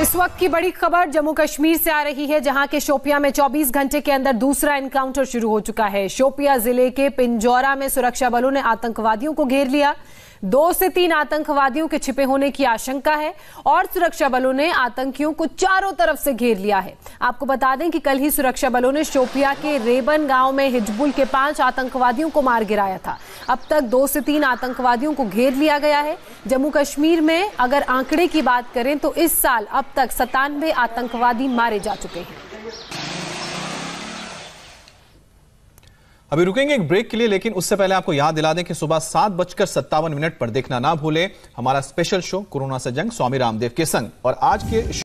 इस वक्त की बड़ी खबर जम्मू कश्मीर से आ रही है जहां के शोपिया में 24 घंटे के अंदर दूसरा एनकाउंटर शुरू हो चुका है शोपिया जिले के पिंजौरा में सुरक्षा बलों ने आतंकवादियों को घेर लिया दो से तीन आतंकवादियों के छिपे होने की आशंका है और सुरक्षा बलों ने आतंकियों को चारों तरफ से घेर लिया है आपको बता दें कि कल ही सुरक्षा बलों ने शोपिया के रेबन गांव में हिजबुल के पांच आतंकवादियों को मार गिराया था अब तक दो से तीन आतंकवादियों को घेर लिया गया है जम्मू कश्मीर में अगर आंकड़े की बात करें तो इस साल अब तक सतानवे आतंकवादी मारे जा चुके हैं अभी रुकेंगे एक ब्रेक के लिए लेकिन उससे पहले आपको याद दिला दें कि सुबह सात बजकर सत्तावन मिनट पर देखना ना भूलें हमारा स्पेशल शो कोरोना से जंग स्वामी रामदेव के संग और आज के